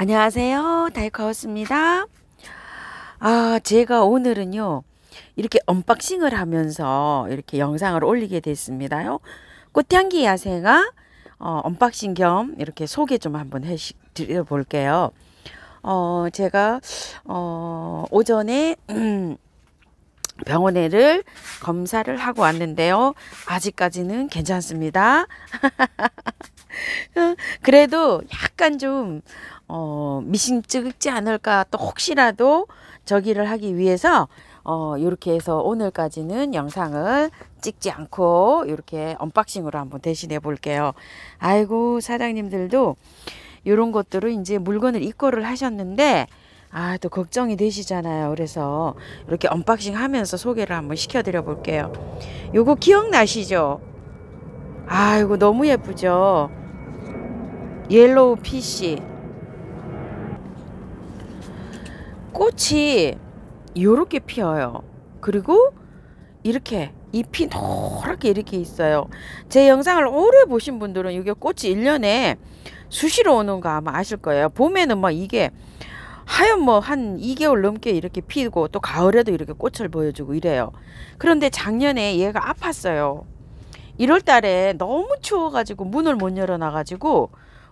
안녕하세요. 달카우스입니다. 아, 제가 오늘은요. 이렇게 언박싱을 하면서 이렇게 영상을 올리게 됐습니다요. 꽃향기 야생아 어, 언박싱 겸 이렇게 소개 좀 한번 해 드려볼게요. 어, 제가 어, 오전에 음, 병원에를 검사를 하고 왔는데요. 아직까지는 괜찮습니다. 어, 그래도 약간 좀 어, 미싱 찍지 않을까 또 혹시라도 저기를 하기 위해서 어, 이렇게 해서 오늘까지는 영상을 찍지 않고 이렇게 언박싱으로 한번 대신해 볼게요. 아이고 사장님들도 이런 것들을 이제 물건을 입고를 하셨는데 아 또 걱정이 되시잖아요. 그래서 이렇게 언박싱 하면서 소개를 한번 시켜드려 볼게요. 요거 기억나시죠? 아이고 너무 예쁘죠? 옐로우 PC 꽃이 요렇게 피어요. 그리고 이렇게 잎이 노랗게 이렇게 있어요. 제 영상을 오래 보신 분들은 이게 꽃이 1년에 수시로 오는 거 아마 아실 거예요. 봄에는 뭐 이게 하여 뭐 한 2개월 넘게 이렇게 피고 또 가을에도 이렇게 꽃을 보여주고 이래요. 그런데 작년에 얘가 아팠어요. 1월 달에 너무 추워가지고 문을 못 열어놔가지고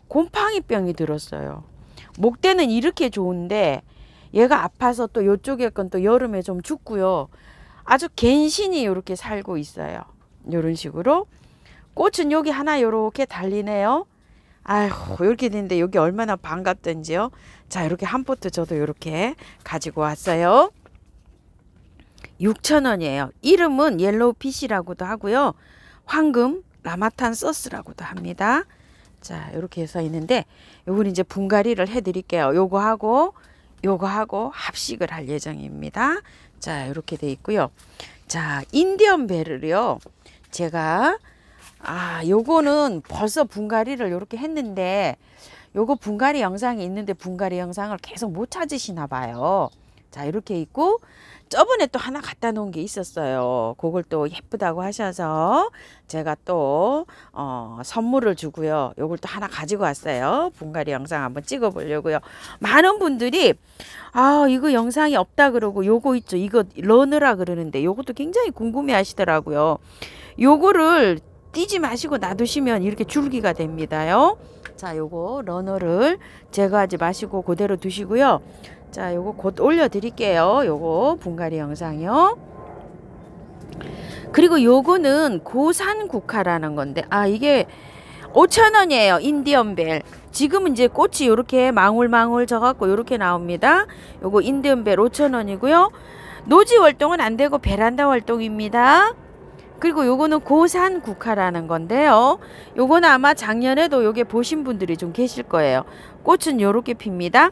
곰팡이병이 들었어요. 목대는 이렇게 좋은데 얘가 아파서 또 요쪽에 건 또 여름에 좀 죽고요. 아주 갠신이 이렇게 살고 있어요. 이런 식으로 꽃은 여기 하나 이렇게 달리네요. 아휴 이렇게 됐는데 여기 얼마나 반갑던지요. 자 이렇게 한 포트 저도 이렇게 가지고 왔어요. 6천원이에요 이름은 옐로우핏이라고도 하고요. 황금 라마탄 소스라고도 합니다. 자 이렇게 해서 있는데 요거는 이제 분갈이를 해드릴게요. 요거 하고 요거하고 합식을 할 예정입니다. 자, 이렇게 돼 있고요. 자, 인디언 베를요. 제가 아, 요거는 벌써 분갈이를 요렇게 했는데 요거 분갈이 영상이 있는데 분갈이 영상을 계속 못 찾으시나 봐요. 자 이렇게 있고 저번에 또 하나 갖다 놓은 게 있었어요. 그걸 또 예쁘다고 하셔서 제가 또 어, 선물을 주고요. 요걸 또 하나 가지고 왔어요. 분갈이 영상 한번 찍어 보려고요. 많은 분들이 아 이거 영상이 없다 그러고 요거 있죠. 이거 러느라 그러는데 요것도 굉장히 궁금해 하시더라고요. 요거를 뛰지 마시고 놔두시면 이렇게 줄기가 됩니다요. 자, 요거 러너를 제거하지 마시고 그대로 두시고요. 자, 요거 곧 올려 드릴게요. 요거 분갈이 영상이요. 그리고 요거는 고산 국화라는 건데 아, 이게 5,000원이에요. 인디언벨. 지금은 이제 꽃이 요렇게 망울망울 져갖고 요렇게 나옵니다. 요거 인디언벨 5,000원이고요. 노지 월동은 안 되고 베란다 월동입니다. 그리고 요거는 고산 국화라는 건데요. 요거는 아마 작년에도 요게 보신 분들이 좀 계실 거예요. 꽃은 요렇게 핍니다.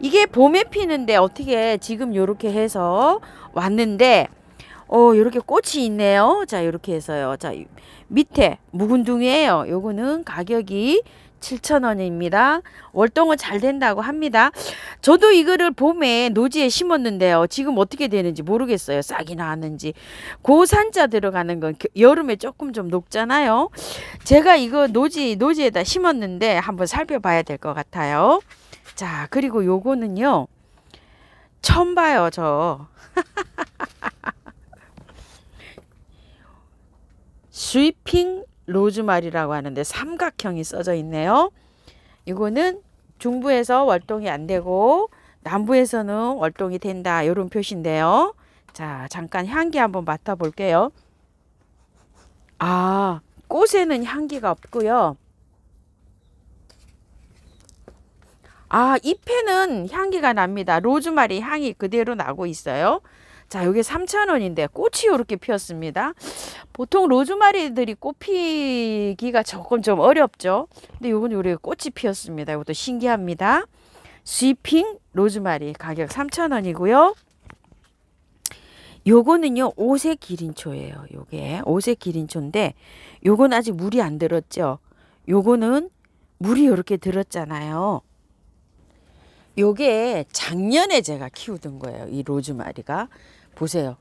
이게 봄에 피는데 어떻게 지금 요렇게 해서 왔는데 어 요렇게 꽃이 있네요. 자 요렇게 해서요. 자 밑에 묵은둥이에요. 요거는 가격이 7,000원입니다. 월동은 잘 된다고 합니다. 저도 이거를 봄에 노지에 심었는데요. 지금 어떻게 되는지 모르겠어요. 싹이 나왔는지. 고산자 들어가는 건 여름에 조금 좀 녹잖아요. 제가 이거 노지, 노지에다 심었는데 한번 살펴봐야 될 것 같아요. 자, 그리고 요거는요. 처음 봐요, 저. 스위핑 로즈마리라고 하는데 삼각형이 써져 있네요. 이거는 중부에서 월동이 안 되고 남부에서는 월동이 된다. 이런 표시인데요. 자, 잠깐 향기 한번 맡아볼게요. 아, 꽃에는 향기가 없고요. 아, 잎에는 향기가 납니다. 로즈마리 향이 그대로 나고 있어요. 자, 여게 3,000원인데 꽃이 이렇게 피었습니다. 보통 로즈마리들이 꽃 피기가 조금 좀 어렵죠. 근데 요건 우리 꽃이 피었습니다. 이것도 신기합니다. 스위핑 로즈마리 가격 3,000원이고요. 요거는요 오색 기린초예요 요게 오색 기린초인데 요건 아직 물이 안 들었죠 요거는 물이 이렇게 들었잖아요 요게 작년에 제가 키우던 거예요 이 로즈마리가 보세요.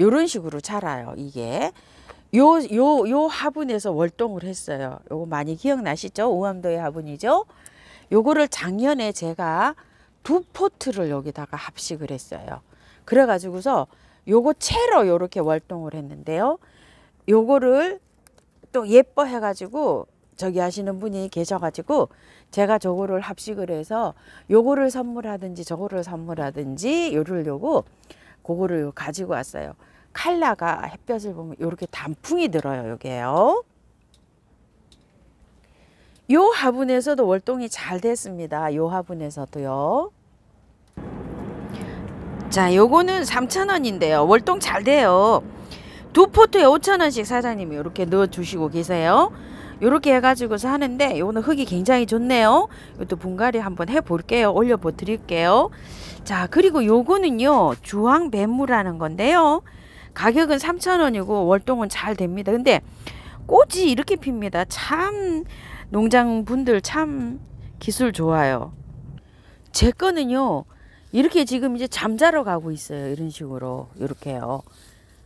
요런 식으로 자라요. 이게 요 요 요 화분에서 월동을 했어요. 요거 많이 기억나시죠? 우암도의 화분이죠. 요거를 작년에 제가 두 포트를 여기다가 합식을 했어요. 그래 가지고서 요거 채로 요렇게 월동을 했는데요. 요거를 또 예뻐해 가지고 저기 하시는 분이 계셔가지고 제가 저거를 합식을 해서 요거를 선물하든지 저거를 선물하든지 요를 요거 그거를 가지고 왔어요. 칼라가 햇볕을 보면 이렇게 단풍이 들어요. 여기에요. 요 화분에서도 월동이 잘 됐습니다. 요 화분에서도요. 자, 요거는 3,000원인데요. 월동 잘 돼요. 두 포트에 5,000원씩 사장님이 이렇게 넣어 주시고 계세요. 요렇게 해가지고서 하는데 요거는 흙이 굉장히 좋네요 이것도 분갈이 한번 해볼게요 올려보 드릴게요 자 그리고 요거는요 주황 배무라는 건데요 가격은 3,000원이고 월동은 잘 됩니다 근데 꽃이 이렇게 핍니다 참 농장분들 참 기술 좋아요 제 거는요 이렇게 지금 이제 잠자러 가고 있어요 이런 식으로 이렇게요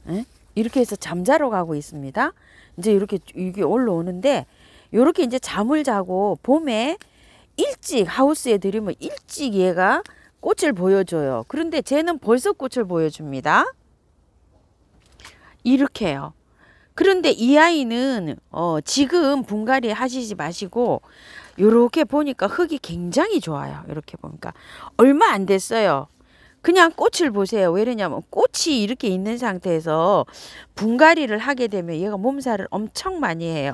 에? 이렇게 해서 잠자러 가고 있습니다 이제 이렇게 이게 올라오는데 요렇게 이제 잠을 자고 봄에 일찍 하우스에 들이면 일찍 얘가 꽃을 보여줘요. 그런데 쟤는 벌써 꽃을 보여줍니다. 이렇게요. 그런데 이 아이는 어, 지금 분갈이 하시지 마시고 요렇게 보니까 흙이 굉장히 좋아요. 이렇게 보니까 얼마 안 됐어요. 그냥 꽃을 보세요. 왜 이러냐면 꽃이 이렇게 있는 상태에서 분갈이를 하게 되면 얘가 몸살을 엄청 많이 해요.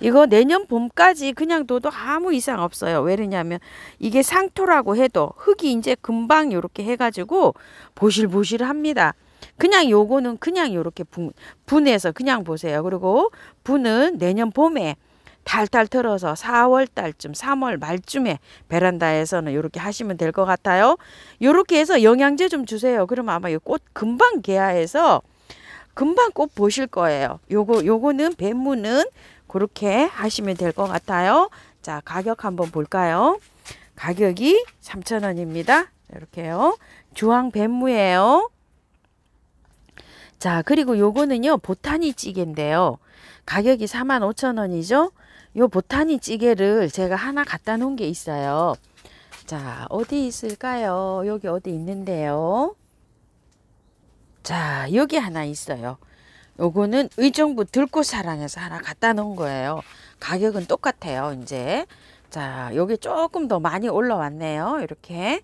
이거 내년 봄까지 그냥 둬도 아무 이상 없어요. 왜 이러냐면 이게 상토라고 해도 흙이 이제 금방 이렇게 해가지고 보실보실합니다. 그냥 요거는 그냥 요렇게 분, 분해서 그냥 보세요. 그리고 분은 내년 봄에 탈탈 털어서 4월 달쯤 3월 말쯤에 베란다에서는 이렇게 하시면 될 것 같아요. 이렇게 해서 영양제 좀 주세요. 그러면 아마 이 꽃 금방 개화해서 금방 꽃 보실 거예요. 요거 요거는 뱀무는 그렇게 하시면 될 것 같아요. 자, 가격 한번 볼까요? 가격이 3,000원입니다. 이렇게요. 주황 뱀무예요. 자, 그리고 요거는요. 보타니 찌개인데요. 가격이 45,000원이죠. 요 보타니 찌개를 제가 하나 갖다 놓은 게 있어요. 자, 어디 있을까요? 여기 어디 있는데요? 자, 여기 하나 있어요. 요거는 의정부 들꽃사랑에서 하나 갖다 놓은 거예요. 가격은 똑같아요, 이제. 자, 여기 조금 더 많이 올라왔네요. 이렇게.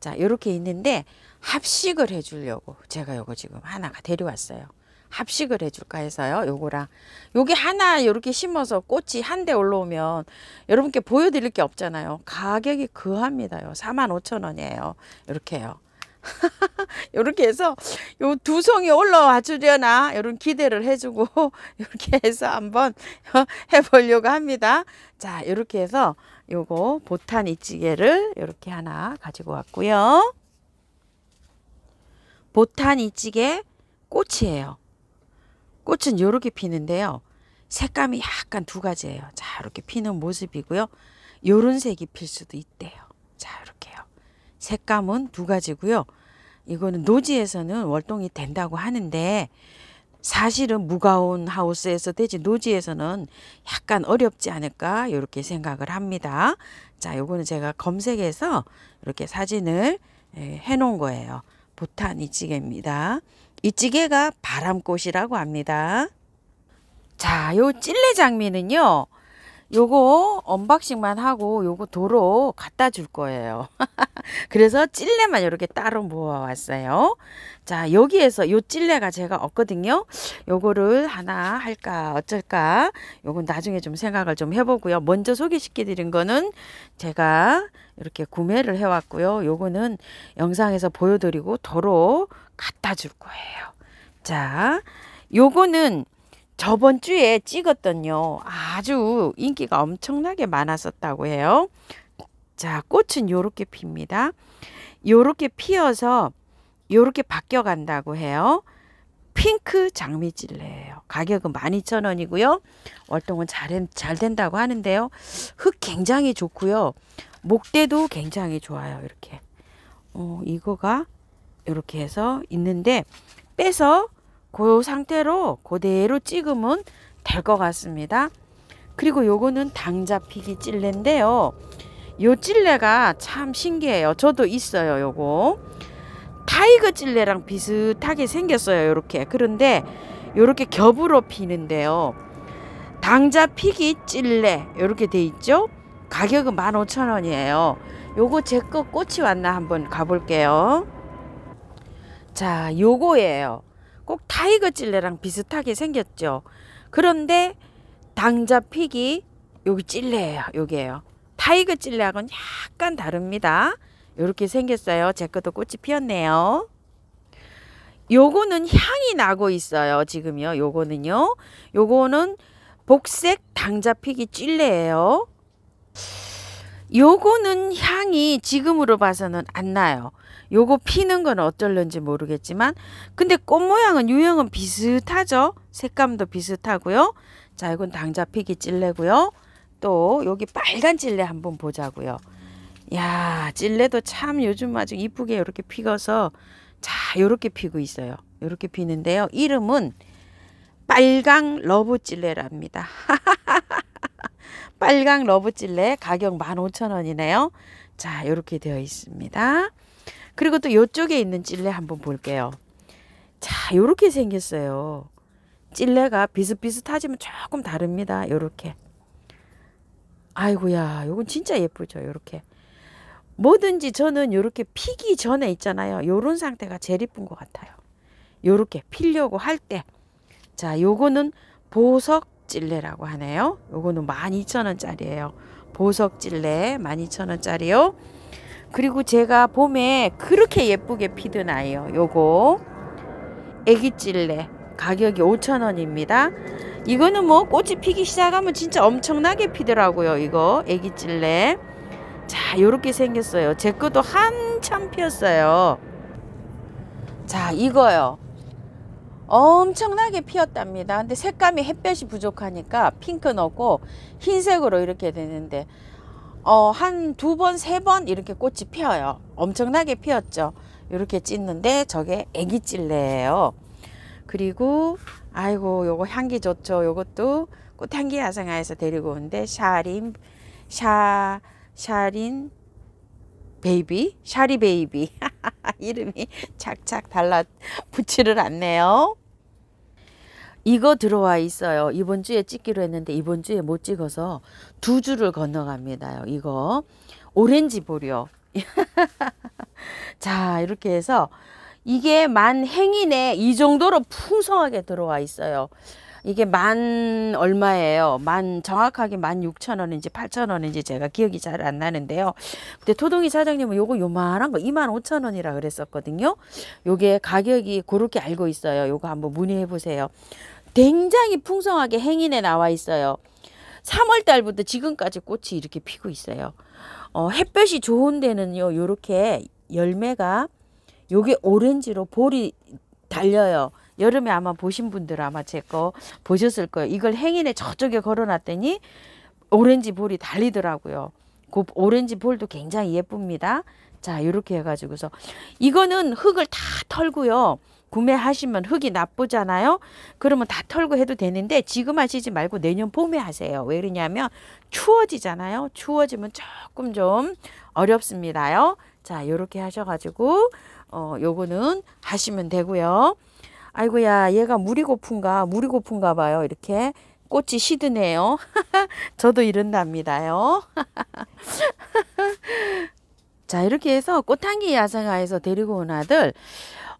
자, 이렇게 있는데 합식을 해주려고 제가 요거 지금 하나가 데려왔어요. 합식을 해줄까 해서요. 요거랑 요게 하나 이렇게 심어서 꽃이 한 대 올라오면 여러분께 보여드릴 게 없잖아요. 가격이 그합니다요. 4 5 0원이에요 이렇게요. 이렇게 해서 요 두 송이 올라와 주려나 이런 기대를 해주고 이렇게 해서 한번 해보려고 합니다. 자 이렇게 해서 요거 보탄 이찌개를 이렇게 하나 가지고 왔고요. 보탄 이찌개 꽃이에요. 꽃은 요렇게 피는데요. 색감이 약간 두 가지예요. 자 이렇게 피는 모습이고요. 요런 색이 필 수도 있대요. 자 이렇게요. 색감은 두 가지고요. 이거는 노지에서는 월동이 된다고 하는데 사실은 무가운 하우스에서 되지 노지에서는 약간 어렵지 않을까 이렇게 생각을 합니다. 자, 요거는 제가 검색해서 이렇게 사진을 예, 해 놓은 거예요. 보탄이 찌개입니다. 이 찌개가 바람꽃이라고 합니다. 자, 요 찔레 장미는요. 요거 언박싱만 하고 요거 도로 갖다 줄 거예요. 그래서 찔레만 이렇게 따로 모아왔어요. 자 여기에서 요 찔레가 제가 없거든요. 요거를 하나 할까 어쩔까 요건 나중에 좀 생각을 좀 해보고요. 먼저 소개시켜 드린 거는 제가 이렇게 구매를 해왔고요. 요거는 영상에서 보여드리고 도로 갖다 줄 거예요. 자 요거는 저번 주에 찍었던요. 아주 인기가 엄청나게 많았었다고 해요. 자, 꽃은 요렇게 핍니다. 요렇게 피어서 요렇게 바뀌어 간다고 해요. 핑크 장미질레예요. 가격은 12,000원이고요. 월동은 잘, 잘 된다고 하는데요. 흙 굉장히 좋고요. 목대도 굉장히 좋아요. 이렇게. 어, 이거가 이렇게 해서 있는데 빼서 그 상태로 그대로 찍으면 될 것 같습니다. 그리고 요거는 당자피기 찔레인데요. 요 찔레가 참 신기해요. 저도 있어요. 요거 타이거 찔레랑 비슷하게 생겼어요. 요렇게 그런데 요렇게 겹으로 피는데요. 당자피기 찔레 요렇게 돼 있죠. 가격은 15,000원이에요. 요거 제거 꽃이 왔나 한번 가볼게요. 자 요거예요. 꼭 타이거 찔레랑 비슷하게 생겼죠. 그런데 당자 픽이 여기 찔레예요. 여기에요. 타이거 찔레하고는 약간 다릅니다. 이렇게 생겼어요. 제 것도 꽃이 피었네요. 요거는 향이 나고 있어요. 지금요. 요거는요. 요거는 복색 당자 픽이 찔레예요. 요거는 향이 지금으로 봐서는 안 나요. 요거 피는 건 어떨는지 모르겠지만 근데 꽃 모양은 유형은 비슷하죠. 색감도 비슷하고요. 자 이건 당자피기 찔레고요. 또 여기 빨간 찔레 한번 보자고요. 야 찔레도 참 요즘 아주 이쁘게 이렇게 피어서 자 이렇게 피고 있어요. 이렇게 피는데요. 이름은 빨강 러브 찔레랍니다. 빨강 러브찔레 가격 15,000원이네요. 자, 이렇게 되어 있습니다. 그리고 또 이쪽에 있는 찔레 한번 볼게요. 자, 이렇게 생겼어요. 찔레가 비슷비슷하지만 조금 다릅니다. 이렇게 아이고야, 요건 진짜 예쁘죠. 이렇게 뭐든지 저는 이렇게 피기 전에 있잖아요. 요런 상태가 제일 이쁜 것 같아요. 요렇게 피려고 할 때. 자, 요거는 보석 찔레라고 하네요. 요거는 12,000원짜리예요. 보석 찔레 12,000원짜리요. 그리고 제가 봄에 그렇게 예쁘게 피던 아이요. 요거 애기 찔레 가격이 5,000원입니다. 이거는 뭐 꽃이 피기 시작하면 진짜 엄청나게 피더라고요. 이거 애기 찔레. 자, 요렇게 생겼어요. 제 것도 한참 피었어요. 자, 이거요. 엄청나게 피었답니다. 근데 색감이 햇볕이 부족하니까 핑크 넣고 흰색으로 이렇게 되는데 어, 한 두 번, 세 번 이렇게 꽃이 피어요. 엄청나게 피었죠. 이렇게 찢는데 저게 애기 찔레예요. 그리고 아이고 요거 향기 좋죠. 요것도 꽃향기 야생화에서 데리고 오데 샤린 샤 샤린 베이비 샤리 베이비 이름이 착착 달라 붙이를 않네요. 이거 들어와 있어요. 이번 주에 찍기로 했는데 이번 주에 못 찍어서 두 주를 건너갑니다요. 이거 오렌지 보려. 자 이렇게 해서 이게 만 행인에 이 정도로 풍성하게 들어와 있어요. 이게 만 얼마예요? 만 정확하게 만 육천 원인지 팔천 원인지 제가 기억이 잘 안 나는데요. 근데 토동이 사장님은 요거 요만한 거 이만 오천 원이라 그랬었거든요. 요게 가격이 그렇게 알고 있어요. 요거 한번 문의해 보세요. 굉장히 풍성하게 행인에 나와 있어요. 3월 달부터 지금까지 꽃이 이렇게 피고 있어요. 어, 햇볕이 좋은 데는요. 요렇게 열매가 요게 오렌지로 볼이 달려요. 여름에 아마 보신 분들 아마 제 거 보셨을 거예요. 이걸 행인에 저쪽에 걸어놨더니 오렌지 볼이 달리더라고요. 그 오렌지 볼도 굉장히 예쁩니다. 자 이렇게 해가지고서 이거는 흙을 다 털고요. 구매하시면 흙이 나쁘잖아요. 그러면 다 털고 해도 되는데 지금 하시지 말고 내년 봄에 하세요. 왜 그러냐면 추워지잖아요. 추워지면 조금 좀 어렵습니다요. 자, 요렇게 하셔가지고 어, 요거는 하시면 되고요. 아이고야, 얘가 물이 고픈가? 물이 고픈가 봐요. 이렇게 꽃이 시드네요. 저도 이런답니다요. 자, 이렇게 해서 꽃향기 야생화에서 데리고 온 아들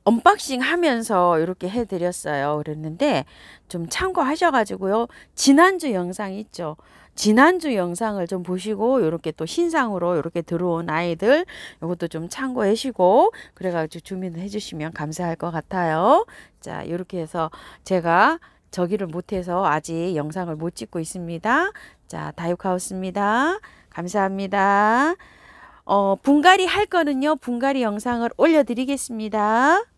언박싱 하면서 이렇게 해드렸어요. 그랬는데 좀 참고하셔가지고요. 지난주 영상 있죠. 지난주 영상을 좀 보시고 이렇게 또 신상으로 이렇게 들어온 아이들 이것도 좀 참고하시고 그래가지고 주민을 해주시면 감사할 것 같아요. 자 이렇게 해서 제가 저기를 못해서 아직 영상을 못 찍고 있습니다. 자 다육하우스입니다. 감사합니다. 어, 분갈이 할 거는요. 분갈이 영상을 올려드리겠습니다.